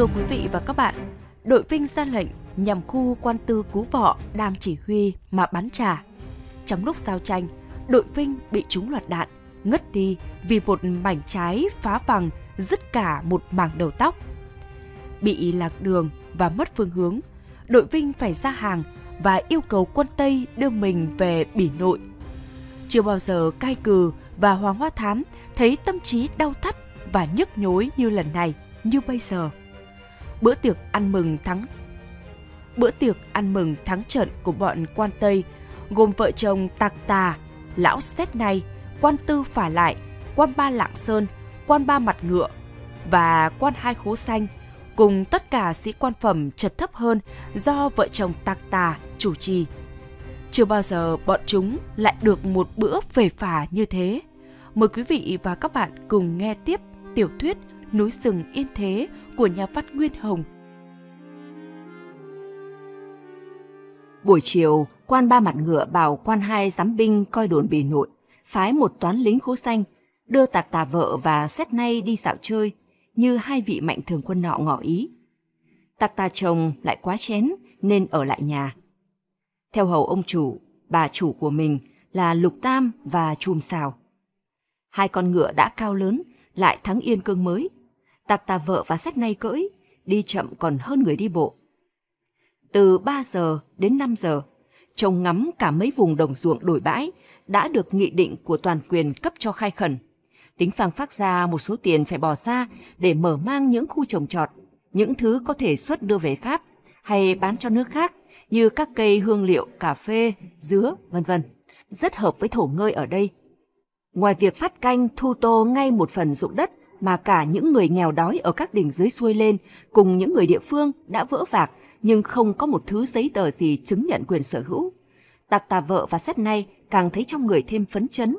Thưa quý vị và các bạn, đội Vinh ra lệnh nhằm khu quan tư cú vọ đang chỉ huy mà bắn trả. Trong lúc giao tranh, đội Vinh bị trúng loạt đạn, ngất đi vì một mảnh trái phá vằng dứt cả một mảng đầu tóc. Bị lạc đường và mất phương hướng, đội Vinh phải ra hàng và yêu cầu quân Tây đưa mình về Bỉ Nội. Chưa bao giờ Cai Cừ và Hoàng Hoa Thám thấy tâm trí đau thắt và nhức nhối như lần này, như bây giờ bữa tiệc ăn mừng thắng bữa tiệc ăn mừng thắng trận của bọn quan Tây gồm vợ chồng Tạc Tà, Lão Xét Này, quan Tư Phả Lại, quan Ba Lạng Sơn, quan Ba Mặt Ngựa và quan Hai Khố Xanh cùng tất cả sĩ quan phẩm trật thấp hơn do vợ chồng Tạc Tà chủ trì. Chưa bao giờ bọn chúng lại được một bữa phề phả như thế. Mời quý vị và các bạn cùng nghe tiếp tiểu thuyết núi sừng yên thế của nhà văn Nguyên Hồng. Buổi chiều, quan ba mặt ngựa bảo quan hai giám binh coi đồn bề nội, phái một toán lính khố xanh, đưa tạc tà vợ và xét nay đi dạo chơi, như hai vị mạnh thường quân nọ ngỏ ý. Tạc tà chồng lại quá chén nên ở lại nhà. Theo hầu ông chủ, bà chủ của mình là Lục Tam và Chùm Sào. Hai con ngựa đã cao lớn, lại thắng yên cương mới, tạp tà vợ và sách nay cưỡi, đi chậm còn hơn người đi bộ. Từ 3 giờ đến 5 giờ, trông ngắm cả mấy vùng đồng ruộng đổi bãi đã được nghị định của toàn quyền cấp cho khai khẩn. Tính phang phát ra một số tiền phải bỏ ra để mở mang những khu trồng trọt, những thứ có thể xuất đưa về Pháp hay bán cho nước khác như các cây hương liệu, cà phê, dứa, vân vân, rất hợp với thổ ngơi ở đây. Ngoài việc phát canh thu tô ngay một phần ruộng đất mà cả những người nghèo đói ở các đỉnh dưới xuôi lên cùng những người địa phương đã vỡ vạc nhưng không có một thứ giấy tờ gì chứng nhận quyền sở hữu. Tạc tà vợ và sắt nay càng thấy trong người thêm phấn chấn.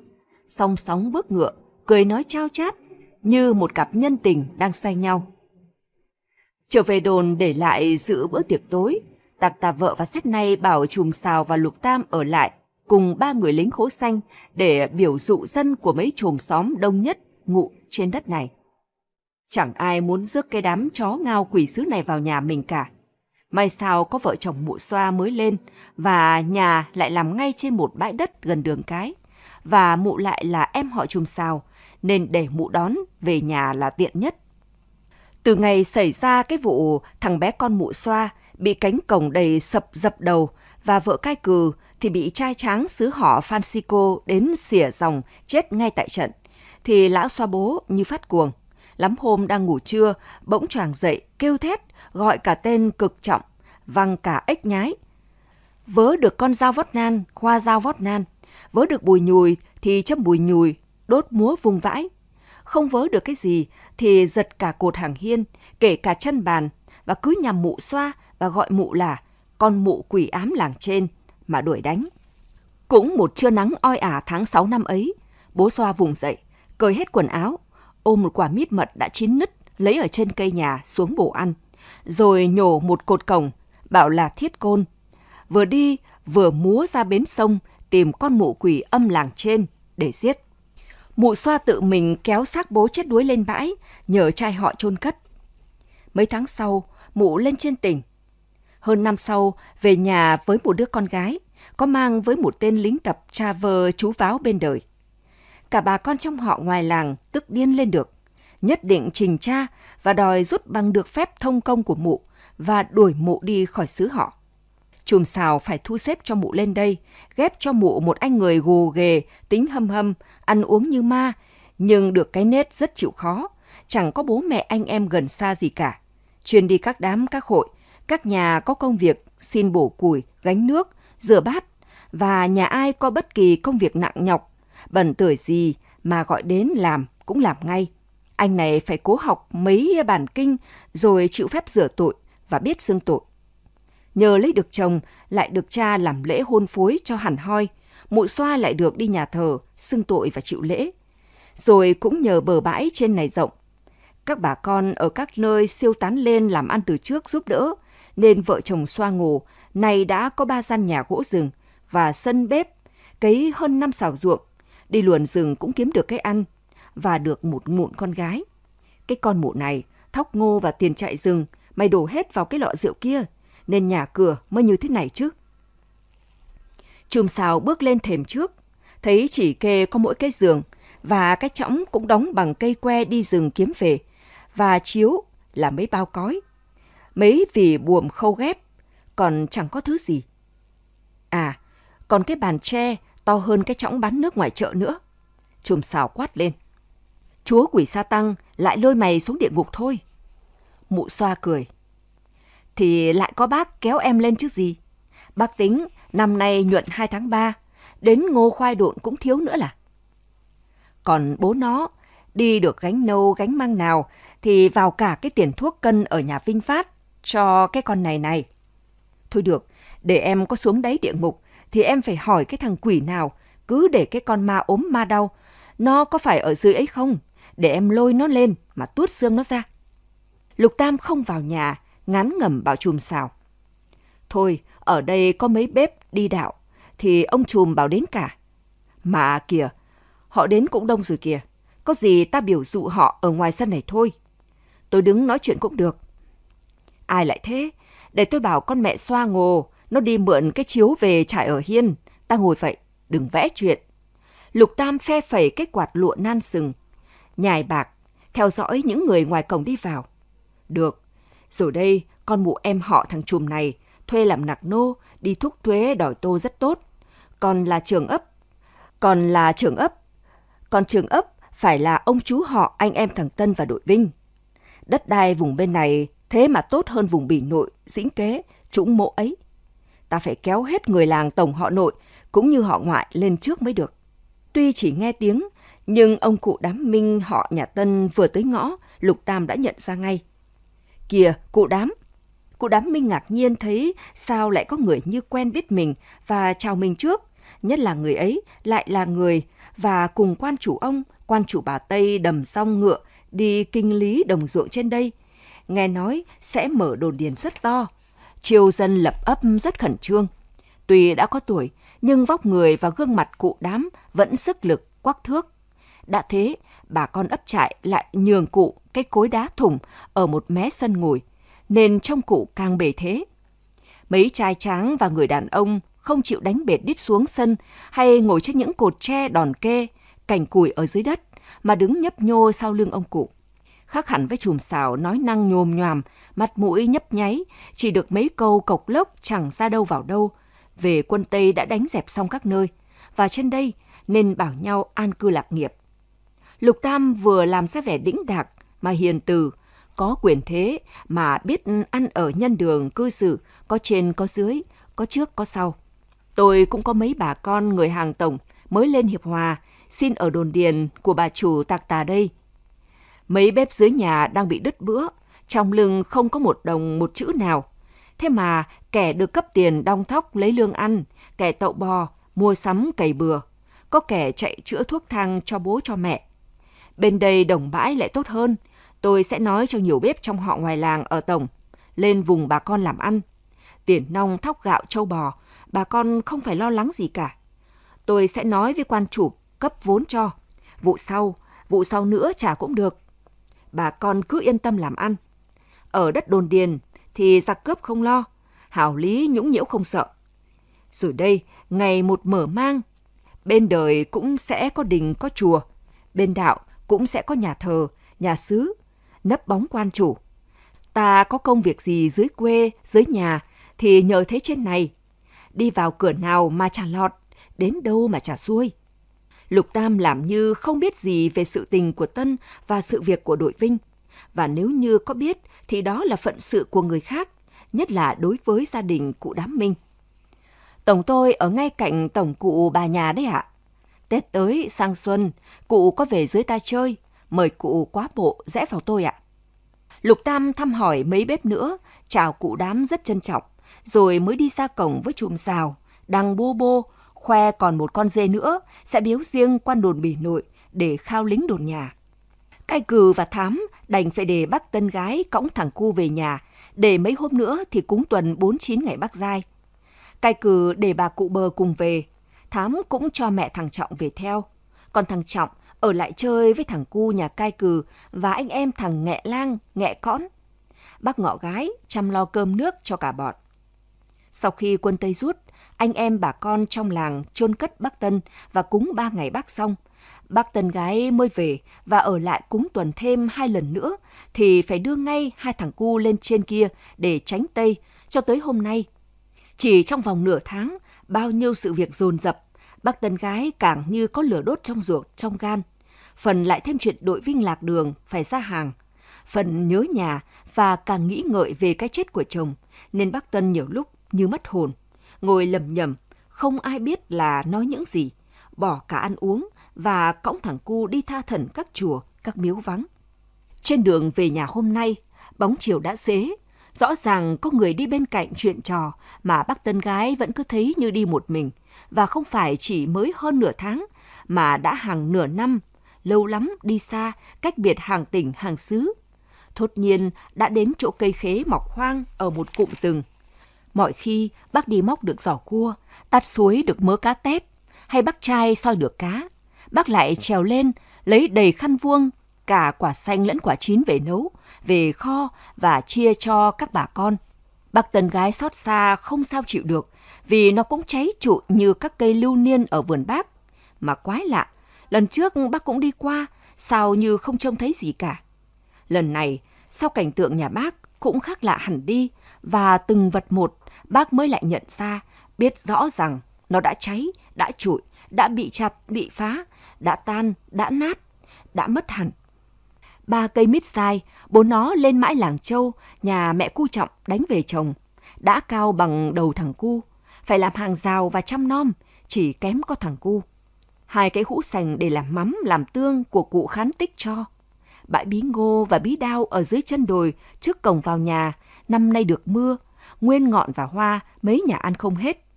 Song sóng bước ngựa, cười nói trao chát, như một cặp nhân tình đang say nhau. Trở về đồn để lại dự bữa tiệc tối, tạc tà vợ và sắt nay bảo chùm xào và lục tam ở lại cùng ba người lính khố xanh để biểu dụ dân của mấy chùm xóm đông nhất ngụ trên đất này. Chẳng ai muốn rước cái đám chó ngao quỷ sứ này vào nhà mình cả. May sao có vợ chồng mụ xoa mới lên và nhà lại làm ngay trên một bãi đất gần đường cái. Và mụ lại là em họ chùm sao nên để mụ đón về nhà là tiện nhất. Từ ngày xảy ra cái vụ thằng bé con mụ xoa bị cánh cổng đầy sập dập đầu và vợ cai cừ thì bị trai tráng xứ họ Francisco đến xỉa dòng chết ngay tại trận thì lão xoa bố như phát cuồng. Lắm hôm đang ngủ trưa, bỗng choàng dậy, kêu thét, gọi cả tên cực trọng, văng cả ếch nhái. Vớ được con dao vót nan, khoa dao vót nan. Vớ được bùi nhùi thì châm bùi nhùi, đốt múa vùng vãi. Không vớ được cái gì thì giật cả cột hàng hiên, kể cả chân bàn, và cứ nhằm mụ xoa và gọi mụ là con mụ quỷ ám làng trên mà đuổi đánh. Cũng một trưa nắng oi ả tháng 6 năm ấy, bố xoa vùng dậy, cởi hết quần áo, ôm một quả mít mật đã chín nứt, lấy ở trên cây nhà xuống bổ ăn, rồi nhổ một cột cổng, bảo là thiết côn. Vừa đi, vừa múa ra bến sông, tìm con mụ quỷ âm làng trên để giết. Mụ xoa tự mình kéo xác bố chết đuối lên bãi, nhờ trai họ chôn cất. Mấy tháng sau, mụ lên trên tỉnh. Hơn năm sau, về nhà với một đứa con gái, có mang với một tên lính tập tra vơ chú váo bên đời cả bà con trong họ ngoài làng tức điên lên được. Nhất định trình cha và đòi rút bằng được phép thông công của mụ và đuổi mụ đi khỏi xứ họ. Chùm xào phải thu xếp cho mụ lên đây, ghép cho mụ một anh người gồ ghề, tính hâm hâm, ăn uống như ma, nhưng được cái nết rất chịu khó, chẳng có bố mẹ anh em gần xa gì cả. Chuyên đi các đám các hội, các nhà có công việc xin bổ củi, gánh nước, rửa bát, và nhà ai có bất kỳ công việc nặng nhọc bẩn tuổi gì mà gọi đến làm cũng làm ngay. Anh này phải cố học mấy bản kinh rồi chịu phép rửa tội và biết xưng tội. Nhờ lấy được chồng, lại được cha làm lễ hôn phối cho hẳn hoi, mụ xoa lại được đi nhà thờ, xưng tội và chịu lễ. Rồi cũng nhờ bờ bãi trên này rộng. Các bà con ở các nơi siêu tán lên làm ăn từ trước giúp đỡ, nên vợ chồng xoa ngủ, này đã có ba gian nhà gỗ rừng và sân bếp, cấy hơn năm xào ruộng, đi luồn rừng cũng kiếm được cái ăn và được một mụn con gái. Cái con mụ này thóc ngô và tiền chạy rừng mày đổ hết vào cái lọ rượu kia nên nhà cửa mới như thế này chứ. Chùm xào bước lên thềm trước, thấy chỉ kê có mỗi cái giường và cái chõng cũng đóng bằng cây que đi rừng kiếm về và chiếu là mấy bao cói. Mấy vì buồm khâu ghép, còn chẳng có thứ gì. À, còn cái bàn tre to hơn cái chõng bán nước ngoài chợ nữa. Chùm xào quát lên. Chúa quỷ sa tăng lại lôi mày xuống địa ngục thôi. Mụ xoa cười. Thì lại có bác kéo em lên chứ gì. Bác tính năm nay nhuận 2 tháng 3, đến ngô khoai độn cũng thiếu nữa là. Còn bố nó, đi được gánh nâu gánh mang nào thì vào cả cái tiền thuốc cân ở nhà Vinh Phát cho cái con này này. Thôi được, để em có xuống đấy địa ngục thì em phải hỏi cái thằng quỷ nào, cứ để cái con ma ốm ma đau, nó có phải ở dưới ấy không? Để em lôi nó lên mà tuốt xương nó ra. Lục Tam không vào nhà, ngán ngẩm bảo chùm xào. Thôi, ở đây có mấy bếp đi đạo, thì ông chùm bảo đến cả. Mà kìa, họ đến cũng đông rồi kìa, có gì ta biểu dụ họ ở ngoài sân này thôi. Tôi đứng nói chuyện cũng được. Ai lại thế? Để tôi bảo con mẹ xoa ngồ, nó đi mượn cái chiếu về trại ở hiên. Ta ngồi vậy, đừng vẽ chuyện. Lục Tam phe phẩy cái quạt lụa nan sừng. Nhài bạc, theo dõi những người ngoài cổng đi vào. Được, rồi đây con mụ em họ thằng chùm này thuê làm nặc nô, đi thúc thuế đòi tô rất tốt. Còn là trưởng ấp, còn là trưởng ấp, còn trưởng ấp phải là ông chú họ anh em thằng Tân và đội Vinh. Đất đai vùng bên này thế mà tốt hơn vùng bỉ nội, dĩnh kế, trũng mộ ấy ta phải kéo hết người làng tổng họ nội cũng như họ ngoại lên trước mới được. Tuy chỉ nghe tiếng, nhưng ông cụ đám minh họ nhà Tân vừa tới ngõ, Lục Tam đã nhận ra ngay. Kìa, cụ đám! Cụ đám minh ngạc nhiên thấy sao lại có người như quen biết mình và chào mình trước. Nhất là người ấy lại là người và cùng quan chủ ông, quan chủ bà Tây đầm song ngựa đi kinh lý đồng ruộng trên đây. Nghe nói sẽ mở đồn điền rất to triều dân lập ấp rất khẩn trương. Tuy đã có tuổi, nhưng vóc người và gương mặt cụ đám vẫn sức lực quắc thước. Đã thế, bà con ấp trại lại nhường cụ cái cối đá thủng ở một mé sân ngồi, nên trong cụ càng bề thế. Mấy trai tráng và người đàn ông không chịu đánh bệt đít xuống sân hay ngồi trên những cột tre đòn kê, cành củi ở dưới đất mà đứng nhấp nhô sau lưng ông cụ khác hẳn với chùm xào nói năng nhồm nhòm, mặt mũi nhấp nháy, chỉ được mấy câu cộc lốc chẳng ra đâu vào đâu. Về quân Tây đã đánh dẹp xong các nơi, và trên đây nên bảo nhau an cư lạc nghiệp. Lục Tam vừa làm ra vẻ đĩnh đạc mà hiền từ, có quyền thế mà biết ăn ở nhân đường cư xử, có trên có dưới, có trước có sau. Tôi cũng có mấy bà con người hàng tổng mới lên Hiệp Hòa, xin ở đồn điền của bà chủ tạc tà đây – Mấy bếp dưới nhà đang bị đứt bữa, trong lưng không có một đồng một chữ nào. Thế mà kẻ được cấp tiền đong thóc lấy lương ăn, kẻ tậu bò, mua sắm cày bừa, có kẻ chạy chữa thuốc thang cho bố cho mẹ. Bên đây đồng bãi lại tốt hơn, tôi sẽ nói cho nhiều bếp trong họ ngoài làng ở tổng, lên vùng bà con làm ăn. Tiền nong thóc gạo châu bò, bà con không phải lo lắng gì cả. Tôi sẽ nói với quan chủ cấp vốn cho. Vụ sau, vụ sau nữa trả cũng được, bà con cứ yên tâm làm ăn. Ở đất đồn điền thì giặc cướp không lo, hảo lý nhũng nhiễu không sợ. Rồi đây, ngày một mở mang, bên đời cũng sẽ có đình có chùa, bên đạo cũng sẽ có nhà thờ, nhà xứ, nấp bóng quan chủ. Ta có công việc gì dưới quê, dưới nhà thì nhờ thế trên này. Đi vào cửa nào mà chả lọt, đến đâu mà chả xuôi. Lục Tam làm như không biết gì về sự tình của Tân và sự việc của đội Vinh. Và nếu như có biết thì đó là phận sự của người khác, nhất là đối với gia đình cụ đám Minh. Tổng tôi ở ngay cạnh tổng cụ bà nhà đấy ạ. Tết tới sang xuân, cụ có về dưới ta chơi, mời cụ quá bộ rẽ vào tôi ạ. Lục Tam thăm hỏi mấy bếp nữa, chào cụ đám rất trân trọng, rồi mới đi ra cổng với chùm xào, đang bô bô, khoe còn một con dê nữa sẽ biếu riêng quan đồn bỉ nội để khao lính đồn nhà. Cai cừ và thám đành phải để bác tân gái cõng thằng cu về nhà, để mấy hôm nữa thì cúng tuần 49 ngày bác giai. Cai cừ để bà cụ bờ cùng về, thám cũng cho mẹ thằng Trọng về theo. Còn thằng Trọng ở lại chơi với thằng cu nhà cai cừ và anh em thằng nghệ lang, nghệ cõn. Bác ngọ gái chăm lo cơm nước cho cả bọn. Sau khi quân Tây rút, anh em bà con trong làng chôn cất bác Tân và cúng ba ngày bác xong. Bác Tân gái mới về và ở lại cúng tuần thêm hai lần nữa thì phải đưa ngay hai thằng cu lên trên kia để tránh Tây cho tới hôm nay. Chỉ trong vòng nửa tháng, bao nhiêu sự việc dồn dập, bác Tân gái càng như có lửa đốt trong ruột, trong gan. Phần lại thêm chuyện đội vinh lạc đường phải ra hàng, phần nhớ nhà và càng nghĩ ngợi về cái chết của chồng, nên bác Tân nhiều lúc như mất hồn ngồi lầm nhầm, không ai biết là nói những gì, bỏ cả ăn uống và cõng thằng cu đi tha thần các chùa, các miếu vắng. Trên đường về nhà hôm nay, bóng chiều đã xế, rõ ràng có người đi bên cạnh chuyện trò mà bác tân gái vẫn cứ thấy như đi một mình, và không phải chỉ mới hơn nửa tháng mà đã hàng nửa năm, lâu lắm đi xa, cách biệt hàng tỉnh hàng xứ. Thốt nhiên đã đến chỗ cây khế mọc hoang ở một cụm rừng. Mọi khi bác đi móc được giỏ cua, tạt suối được mớ cá tép, hay bác trai soi được cá. Bác lại trèo lên, lấy đầy khăn vuông, cả quả xanh lẫn quả chín về nấu, về kho và chia cho các bà con. Bác tần gái xót xa không sao chịu được, vì nó cũng cháy trụ như các cây lưu niên ở vườn bác. Mà quái lạ, lần trước bác cũng đi qua, sao như không trông thấy gì cả. Lần này, sau cảnh tượng nhà bác, cũng khác lạ hẳn đi và từng vật một bác mới lại nhận ra, biết rõ rằng nó đã cháy, đã trụi, đã bị chặt, bị phá, đã tan, đã nát, đã mất hẳn. Ba cây mít sai, bố nó lên mãi làng châu, nhà mẹ cu trọng đánh về chồng, đã cao bằng đầu thằng cu, phải làm hàng rào và chăm nom, chỉ kém có thằng cu. Hai cái hũ sành để làm mắm, làm tương của cụ khán tích cho bãi bí ngô và bí đao ở dưới chân đồi trước cổng vào nhà, năm nay được mưa, nguyên ngọn và hoa mấy nhà ăn không hết.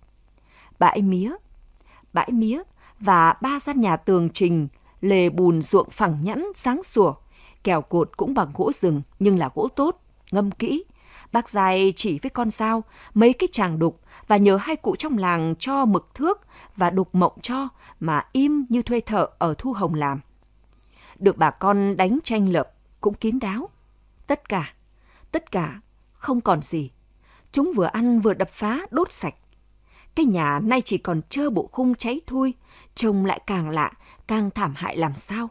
Bãi mía, bãi mía và ba gian nhà tường trình, lề bùn ruộng phẳng nhẵn sáng sủa, kèo cột cũng bằng gỗ rừng nhưng là gỗ tốt, ngâm kỹ. Bác dài chỉ với con dao, mấy cái chàng đục và nhờ hai cụ trong làng cho mực thước và đục mộng cho mà im như thuê thợ ở Thu Hồng làm được bà con đánh tranh lập cũng kín đáo. Tất cả, tất cả, không còn gì. Chúng vừa ăn vừa đập phá, đốt sạch. Cái nhà nay chỉ còn trơ bộ khung cháy thui, trông lại càng lạ, càng thảm hại làm sao.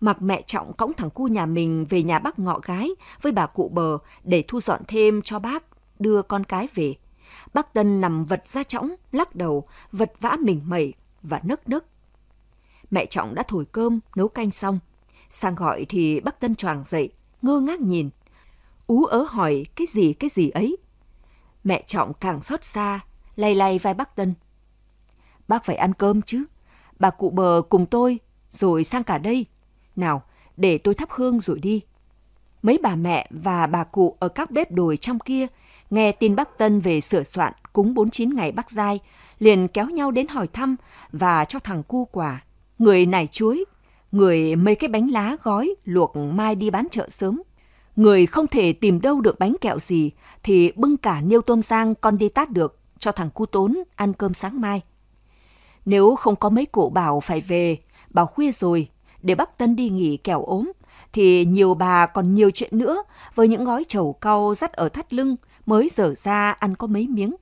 Mặc mẹ Trọng cõng thằng cu nhà mình về nhà bác ngọ gái với bà cụ bờ để thu dọn thêm cho bác, đưa con cái về. Bác Tân nằm vật ra chõng, lắc đầu, vật vã mình mẩy và nức nức mẹ Trọng đã thổi cơm, nấu canh xong. Sang gọi thì bác Tân choàng dậy, ngơ ngác nhìn. Ú ớ hỏi cái gì cái gì ấy. Mẹ Trọng càng xót xa, lay lay vai bác Tân. Bác phải ăn cơm chứ. Bà cụ bờ cùng tôi, rồi sang cả đây. Nào, để tôi thắp hương rồi đi. Mấy bà mẹ và bà cụ ở các bếp đồi trong kia nghe tin bác Tân về sửa soạn cúng 49 ngày bác giai liền kéo nhau đến hỏi thăm và cho thằng cu quà người nải chuối, người mấy cái bánh lá gói luộc mai đi bán chợ sớm. Người không thể tìm đâu được bánh kẹo gì thì bưng cả niêu tôm sang con đi tát được cho thằng cu tốn ăn cơm sáng mai. Nếu không có mấy cụ bảo phải về, bảo khuya rồi, để bác Tân đi nghỉ kẹo ốm, thì nhiều bà còn nhiều chuyện nữa với những gói trầu cau dắt ở thắt lưng mới dở ra ăn có mấy miếng.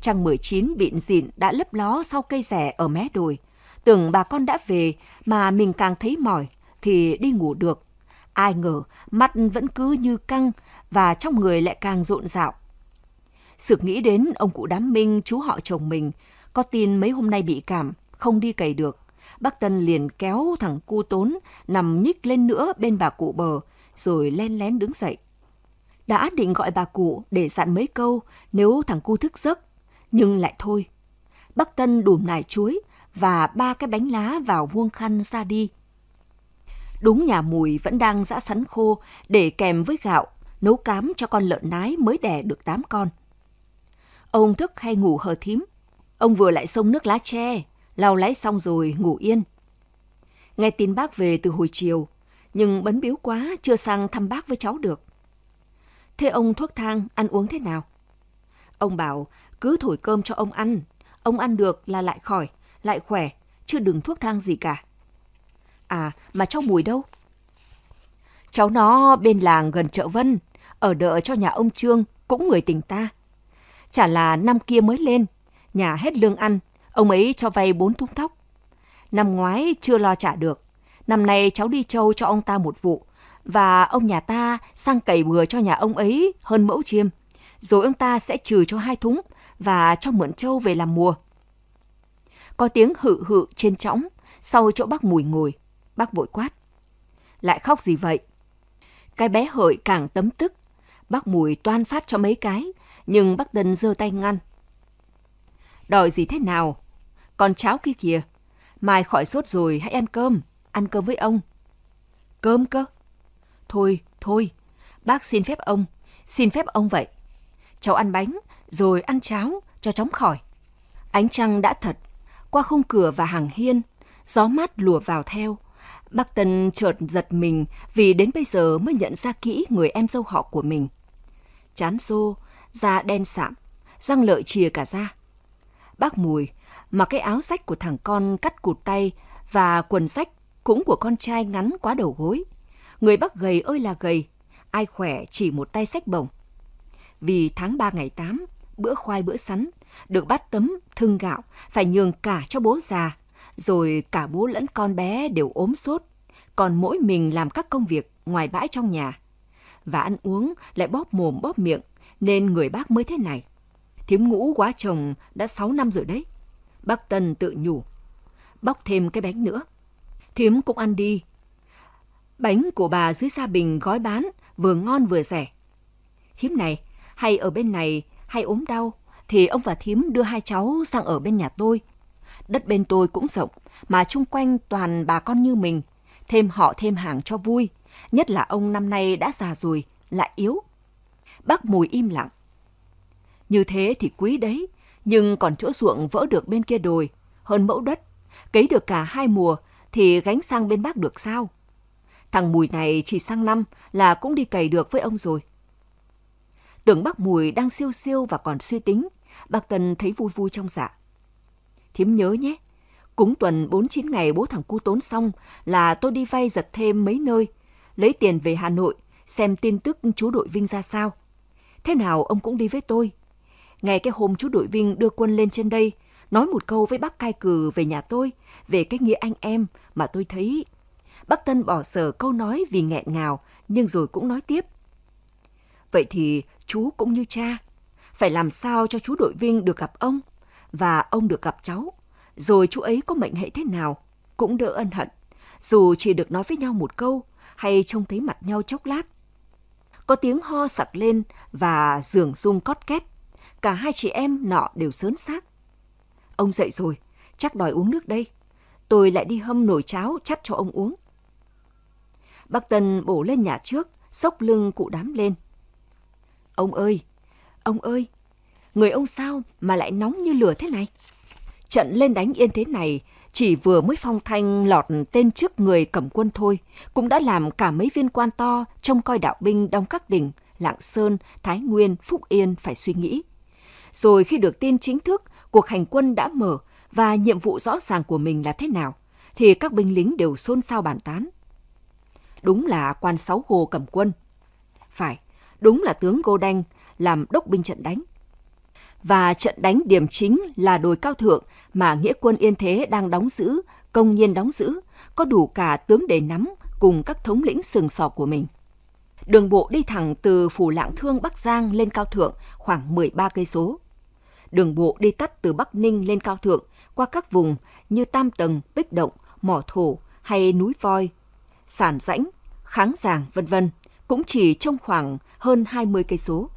Trăng 19 bịn dịn đã lấp ló sau cây rẻ ở mé đồi, Tưởng bà con đã về mà mình càng thấy mỏi thì đi ngủ được. Ai ngờ mắt vẫn cứ như căng và trong người lại càng rộn rạo. Sực nghĩ đến ông cụ đám minh chú họ chồng mình, có tin mấy hôm nay bị cảm, không đi cày được. Bác Tân liền kéo thằng cu tốn nằm nhích lên nữa bên bà cụ bờ, rồi len lén đứng dậy. Đã định gọi bà cụ để dặn mấy câu nếu thằng cu thức giấc, nhưng lại thôi. Bác Tân đùm nải chuối, và ba cái bánh lá vào vuông khăn ra đi. Đúng nhà mùi vẫn đang dã sắn khô để kèm với gạo, nấu cám cho con lợn nái mới đẻ được tám con. Ông thức hay ngủ hờ thím. Ông vừa lại xông nước lá tre, lau lái xong rồi ngủ yên. Nghe tin bác về từ hồi chiều, nhưng bấn biếu quá chưa sang thăm bác với cháu được. Thế ông thuốc thang ăn uống thế nào? Ông bảo cứ thổi cơm cho ông ăn, ông ăn được là lại khỏi, lại khỏe, chưa đừng thuốc thang gì cả. À, mà cháu Mùi đâu? Cháu nó bên làng gần chợ Vân, ở đợi cho nhà ông Trương, cũng người tỉnh ta. Chả là năm kia mới lên, nhà hết lương ăn, ông ấy cho vay bốn thúng tóc. Năm ngoái chưa lo trả được, năm nay cháu đi châu cho ông ta một vụ, và ông nhà ta sang cày bừa cho nhà ông ấy hơn mẫu chiêm. Rồi ông ta sẽ trừ cho hai thúng và cho mượn châu về làm mùa có tiếng hự hự trên trõng, sau chỗ bác mùi ngồi. Bác vội quát. Lại khóc gì vậy? Cái bé hợi càng tấm tức. Bác mùi toan phát cho mấy cái, nhưng bác Tân giơ tay ngăn. Đòi gì thế nào? còn cháo kia kìa. Mai khỏi sốt rồi hãy ăn cơm, ăn cơm với ông. Cơm cơ? Thôi, thôi, bác xin phép ông, xin phép ông vậy. Cháu ăn bánh, rồi ăn cháo, cho chóng khỏi. Ánh trăng đã thật, qua khung cửa và hàng hiên, gió mát lùa vào theo. Bác Tân chợt giật mình vì đến bây giờ mới nhận ra kỹ người em dâu họ của mình. Chán xô, da đen sạm, răng lợi chìa cả ra. Bác Mùi mặc cái áo sách của thằng con cắt cụt tay và quần sách cũng của con trai ngắn quá đầu gối. Người bác gầy ơi là gầy, ai khỏe chỉ một tay sách bổng. Vì tháng 3 ngày 8, bữa khoai bữa sắn, được bát tấm, thưng gạo, phải nhường cả cho bố già. Rồi cả bố lẫn con bé đều ốm sốt, còn mỗi mình làm các công việc ngoài bãi trong nhà. Và ăn uống lại bóp mồm bóp miệng, nên người bác mới thế này. Thiếm ngũ quá chồng đã 6 năm rồi đấy. Bác Tân tự nhủ, bóc thêm cái bánh nữa. Thiếm cũng ăn đi. Bánh của bà dưới Sa Bình gói bán, vừa ngon vừa rẻ. Thiếm này, hay ở bên này hay ốm đau thì ông và thím đưa hai cháu sang ở bên nhà tôi. Đất bên tôi cũng rộng, mà chung quanh toàn bà con như mình, thêm họ thêm hàng cho vui, nhất là ông năm nay đã già rồi, lại yếu. Bác Mùi im lặng. Như thế thì quý đấy, nhưng còn chỗ ruộng vỡ được bên kia đồi, hơn mẫu đất, cấy được cả hai mùa thì gánh sang bên bác được sao? Thằng Mùi này chỉ sang năm là cũng đi cày được với ông rồi. Tưởng bác Mùi đang siêu siêu và còn suy tính, bác Tân thấy vui vui trong dạ. Thím nhớ nhé, cúng tuần 49 ngày bố thằng cu tốn xong là tôi đi vay giật thêm mấy nơi, lấy tiền về Hà Nội, xem tin tức chú đội Vinh ra sao. Thế nào ông cũng đi với tôi. Ngày cái hôm chú đội Vinh đưa quân lên trên đây, nói một câu với bác cai cừ về nhà tôi, về cái nghĩa anh em mà tôi thấy. Bác Tân bỏ sở câu nói vì nghẹn ngào, nhưng rồi cũng nói tiếp. Vậy thì chú cũng như cha. Phải làm sao cho chú đội Vinh được gặp ông và ông được gặp cháu. Rồi chú ấy có mệnh hệ thế nào cũng đỡ ân hận. Dù chỉ được nói với nhau một câu hay trông thấy mặt nhau chốc lát. Có tiếng ho sặc lên và giường rung cót két. Cả hai chị em nọ đều sớn xác. Ông dậy rồi, chắc đòi uống nước đây. Tôi lại đi hâm nồi cháo chắt cho ông uống. Bác Tân bổ lên nhà trước, sốc lưng cụ đám lên, Ông ơi, ông ơi, người ông sao mà lại nóng như lửa thế này? Trận lên đánh yên thế này chỉ vừa mới phong thanh lọt tên trước người cầm quân thôi, cũng đã làm cả mấy viên quan to trong coi đạo binh đông các đỉnh, Lạng Sơn, Thái Nguyên, Phúc Yên phải suy nghĩ. Rồi khi được tin chính thức, cuộc hành quân đã mở và nhiệm vụ rõ ràng của mình là thế nào, thì các binh lính đều xôn xao bàn tán. Đúng là quan sáu hồ cầm quân. Phải, đúng là tướng Gô Đanh làm đốc binh trận đánh. Và trận đánh điểm chính là đồi cao thượng mà nghĩa quân Yên Thế đang đóng giữ, công nhiên đóng giữ, có đủ cả tướng để nắm cùng các thống lĩnh sừng sò của mình. Đường bộ đi thẳng từ Phủ Lạng Thương Bắc Giang lên Cao Thượng khoảng 13 cây số. Đường bộ đi tắt từ Bắc Ninh lên Cao Thượng qua các vùng như Tam Tầng, Bích Động, Mỏ Thổ hay Núi Voi, Sản Rãnh, Kháng Giàng, vân vân cũng chỉ trong khoảng hơn 20 cây số.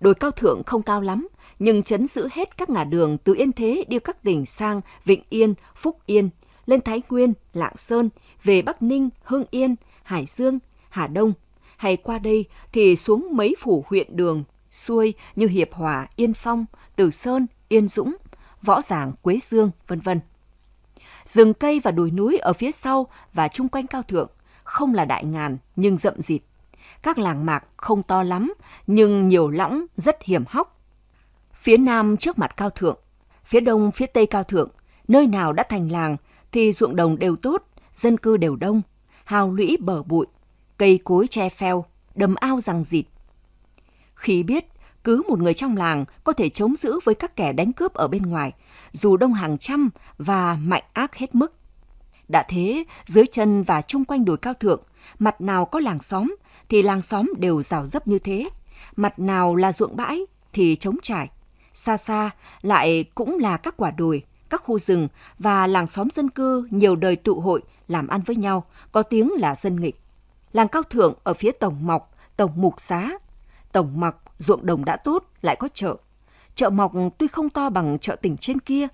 Đồi cao thượng không cao lắm, nhưng chấn giữ hết các ngả đường từ Yên Thế đi các tỉnh sang Vịnh Yên, Phúc Yên, lên Thái Nguyên, Lạng Sơn, về Bắc Ninh, Hưng Yên, Hải Dương, Hà Đông, hay qua đây thì xuống mấy phủ huyện đường, xuôi như Hiệp Hòa, Yên Phong, Từ Sơn, Yên Dũng, Võ Giảng, Quế Dương, vân vân. Rừng cây và đồi núi ở phía sau và chung quanh cao thượng không là đại ngàn nhưng rậm rịt các làng mạc không to lắm, nhưng nhiều lõng rất hiểm hóc. Phía nam trước mặt cao thượng, phía đông phía tây cao thượng, nơi nào đã thành làng thì ruộng đồng đều tốt, dân cư đều đông, hào lũy bờ bụi, cây cối che pheo, đầm ao rằng dịt. Khi biết cứ một người trong làng có thể chống giữ với các kẻ đánh cướp ở bên ngoài, dù đông hàng trăm và mạnh ác hết mức. Đã thế, dưới chân và chung quanh đồi cao thượng, mặt nào có làng xóm, thì làng xóm đều rào dấp như thế. Mặt nào là ruộng bãi thì trống trải. Xa xa lại cũng là các quả đồi, các khu rừng và làng xóm dân cư nhiều đời tụ hội làm ăn với nhau, có tiếng là dân nghịch. Làng Cao Thượng ở phía Tổng Mọc, Tổng Mục Xá. Tổng Mọc, ruộng đồng đã tốt, lại có chợ. Chợ Mọc tuy không to bằng chợ tỉnh trên kia,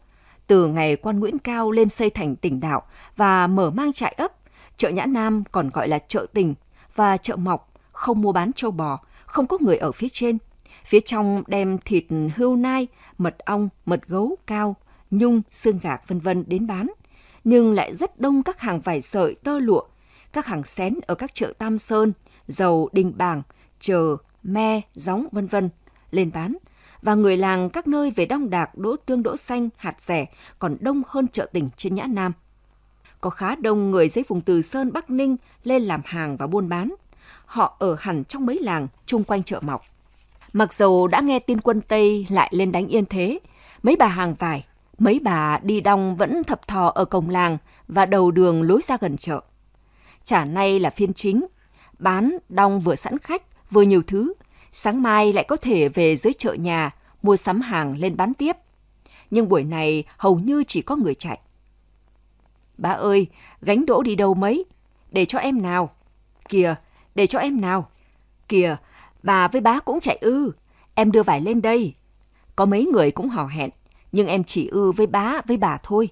từ ngày quan Nguyễn Cao lên xây thành tỉnh đạo và mở mang trại ấp, chợ Nhã Nam còn gọi là chợ tỉnh và chợ mọc, không mua bán châu bò, không có người ở phía trên. Phía trong đem thịt hươu nai, mật ong, mật gấu, cao, nhung, xương gạc vân vân đến bán. Nhưng lại rất đông các hàng vải sợi, tơ lụa, các hàng xén ở các chợ Tam Sơn, dầu, đình bảng, chờ, me, gióng vân vân lên bán và người làng các nơi về đông đạc đỗ tương đỗ xanh hạt rẻ còn đông hơn chợ tỉnh trên nhã nam có khá đông người dưới vùng Từ Sơn, Bắc Ninh lên làm hàng và buôn bán. Họ ở hẳn trong mấy làng chung quanh chợ mọc. Mặc dầu đã nghe tin quân Tây lại lên đánh Yên Thế, mấy bà hàng vải, mấy bà đi đong vẫn thập thò ở cổng làng và đầu đường lối ra gần chợ. Chả nay là phiên chính, bán đong vừa sẵn khách, vừa nhiều thứ, sáng mai lại có thể về dưới chợ nhà mua sắm hàng lên bán tiếp. Nhưng buổi này hầu như chỉ có người chạy. Bà ơi, gánh đỗ đi đâu mấy? Để cho em nào. Kìa, để cho em nào. Kìa, bà với bá cũng chạy ư. Em đưa vải lên đây. Có mấy người cũng hò hẹn, nhưng em chỉ ư với bá với bà thôi.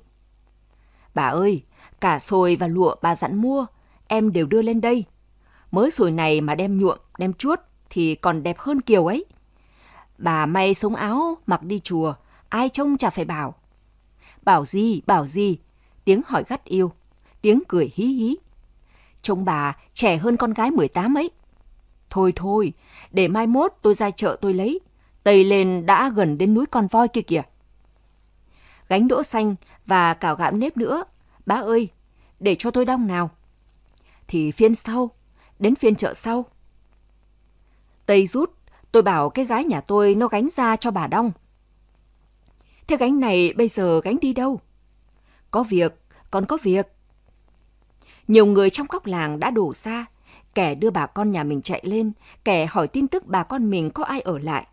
Bà ơi, cả sồi và lụa bà dặn mua, em đều đưa lên đây. Mới sồi này mà đem nhuộm, đem chuốt thì còn đẹp hơn kiều ấy. Bà may sống áo, mặc đi chùa, ai trông chả phải bảo. Bảo gì, bảo gì, tiếng hỏi gắt yêu, tiếng cười hí hí. Trông bà trẻ hơn con gái 18 ấy. Thôi thôi, để mai mốt tôi ra chợ tôi lấy. Tây lên đã gần đến núi con voi kia kìa. Gánh đỗ xanh và cảo gạo nếp nữa. Bá ơi, để cho tôi đong nào. Thì phiên sau, đến phiên chợ sau. Tây rút, tôi bảo cái gái nhà tôi nó gánh ra cho bà đong. Thế gánh này bây giờ gánh đi đâu? Có việc, còn có việc. Nhiều người trong góc làng đã đổ ra, kẻ đưa bà con nhà mình chạy lên, kẻ hỏi tin tức bà con mình có ai ở lại.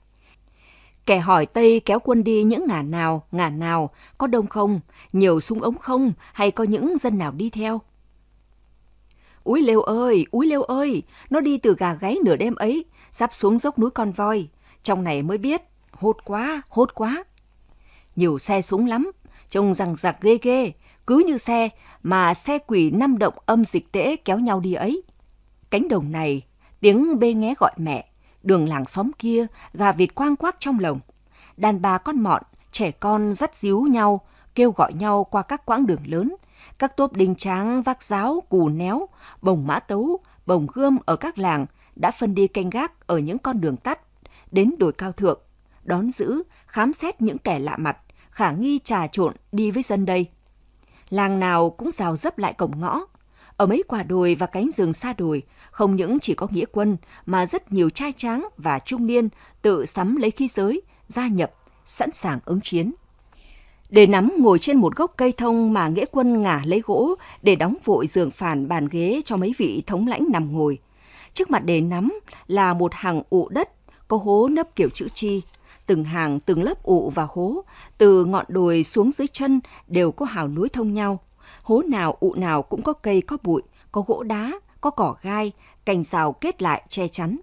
Kẻ hỏi Tây kéo quân đi những ngả nào, ngả nào, có đông không, nhiều súng ống không, hay có những dân nào đi theo. Úi lêu ơi, úi lêu ơi, nó đi từ gà gáy nửa đêm ấy, sắp xuống dốc núi con voi. Trong này mới biết, hốt quá, hốt quá. Nhiều xe súng lắm, trông rằng giặc ghê ghê, cứ như xe mà xe quỷ năm động âm dịch tễ kéo nhau đi ấy. Cánh đồng này, tiếng bê nghé gọi mẹ, đường làng xóm kia, gà vịt quang quác trong lồng. Đàn bà con mọn, trẻ con dắt díu nhau, kêu gọi nhau qua các quãng đường lớn, các tốp đình tráng vác giáo, cù néo, bồng mã tấu, bồng gươm ở các làng đã phân đi canh gác ở những con đường tắt, đến đồi cao thượng, đón giữ, khám xét những kẻ lạ mặt, khả nghi trà trộn đi với dân đây. Làng nào cũng rào dấp lại cổng ngõ. Ở mấy quả đồi và cánh rừng xa đồi, không những chỉ có nghĩa quân mà rất nhiều trai tráng và trung niên tự sắm lấy khí giới, gia nhập, sẵn sàng ứng chiến. Để nắm ngồi trên một gốc cây thông mà nghĩa quân ngả lấy gỗ để đóng vội giường phản bàn ghế cho mấy vị thống lãnh nằm ngồi. Trước mặt đề nắm là một hàng ụ đất có hố nấp kiểu chữ chi, từng hàng từng lớp ụ và hố, từ ngọn đồi xuống dưới chân đều có hào núi thông nhau. Hố nào ụ nào cũng có cây có bụi, có gỗ đá, có cỏ gai, cành rào kết lại che chắn.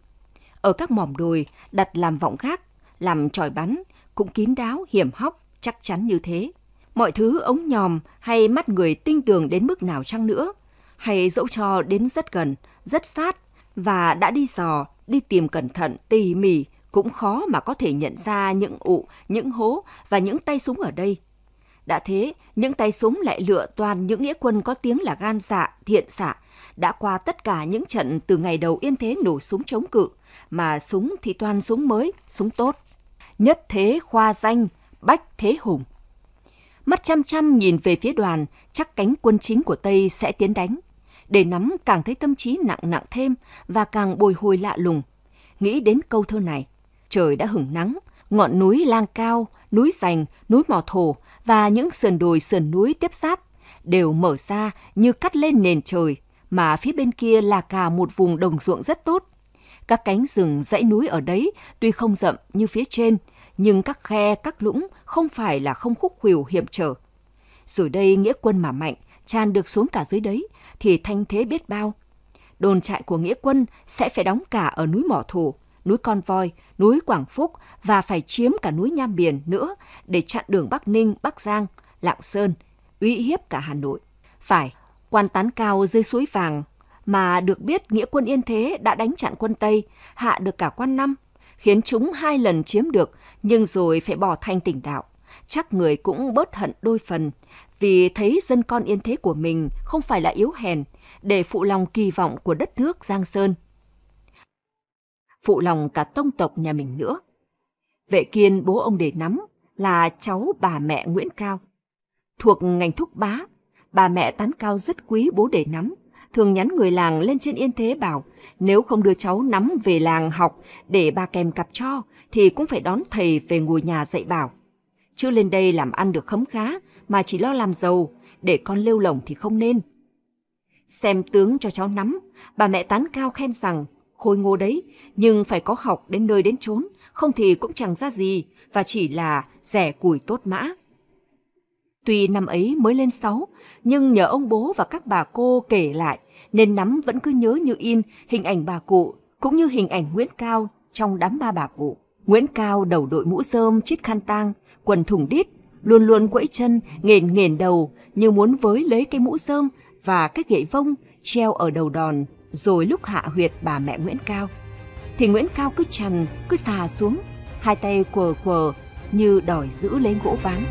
Ở các mỏm đồi đặt làm vọng gác, làm tròi bắn, cũng kín đáo, hiểm hóc, chắc chắn như thế. Mọi thứ ống nhòm hay mắt người tinh tường đến mức nào chăng nữa, hay dẫu cho đến rất gần, rất sát và đã đi dò, đi tìm cẩn thận, tỉ mỉ, cũng khó mà có thể nhận ra những ụ, những hố và những tay súng ở đây. Đã thế, những tay súng lại lựa toàn những nghĩa quân có tiếng là gan dạ, thiện xạ, đã qua tất cả những trận từ ngày đầu yên thế nổ súng chống cự, mà súng thì toàn súng mới, súng tốt. Nhất thế khoa danh, bách thế hùng. Mắt chăm chăm nhìn về phía đoàn, chắc cánh quân chính của Tây sẽ tiến đánh. Để nắm càng thấy tâm trí nặng nặng thêm và càng bồi hồi lạ lùng. Nghĩ đến câu thơ này, trời đã hửng nắng, ngọn núi lang cao, núi sành, núi mò thổ và những sườn đồi sườn núi tiếp giáp đều mở ra như cắt lên nền trời, mà phía bên kia là cả một vùng đồng ruộng rất tốt. Các cánh rừng dãy núi ở đấy tuy không rậm như phía trên, nhưng các khe, các lũng không phải là không khúc khuỷu hiểm trở. Rồi đây nghĩa quân mà mạnh, tràn được xuống cả dưới đấy, thì thanh thế biết bao. Đồn trại của nghĩa quân sẽ phải đóng cả ở núi Mỏ Thổ, núi Con Voi, núi Quảng Phúc và phải chiếm cả núi Nham Biển nữa để chặn đường Bắc Ninh, Bắc Giang, Lạng Sơn, uy hiếp cả Hà Nội. Phải, quan tán cao dưới suối vàng mà được biết nghĩa quân Yên Thế đã đánh chặn quân Tây, hạ được cả quan năm, khiến chúng hai lần chiếm được nhưng rồi phải bỏ thanh tỉnh đạo. Chắc người cũng bớt hận đôi phần vì thấy dân con Yên Thế của mình không phải là yếu hèn để phụ lòng kỳ vọng của đất nước Giang Sơn phụ lòng cả tông tộc nhà mình nữa. Vệ Kiên bố ông để nắm là cháu bà mẹ Nguyễn Cao. Thuộc ngành thúc bá, bà mẹ Tán Cao rất quý bố để nắm, thường nhắn người làng lên trên yên thế bảo nếu không đưa cháu nắm về làng học để bà kèm cặp cho thì cũng phải đón thầy về ngồi nhà dạy bảo. Chứ lên đây làm ăn được khấm khá mà chỉ lo làm giàu, để con lêu lỏng thì không nên. Xem tướng cho cháu nắm, bà mẹ Tán Cao khen rằng khôi ngô đấy, nhưng phải có học đến nơi đến chốn, không thì cũng chẳng ra gì và chỉ là rẻ củi tốt mã. Tuy năm ấy mới lên sáu, nhưng nhờ ông bố và các bà cô kể lại, nên nắm vẫn cứ nhớ như in hình ảnh bà cụ, cũng như hình ảnh Nguyễn Cao trong đám ba bà cụ. Nguyễn Cao đầu đội mũ rơm, chít khăn tang, quần thủng đít, luôn luôn quẫy chân, nghền nghền đầu như muốn với lấy cái mũ rơm và cái gậy vông treo ở đầu đòn rồi lúc hạ huyệt bà mẹ Nguyễn Cao. Thì Nguyễn Cao cứ chằn, cứ xà xuống, hai tay quờ quờ như đòi giữ lấy gỗ ván.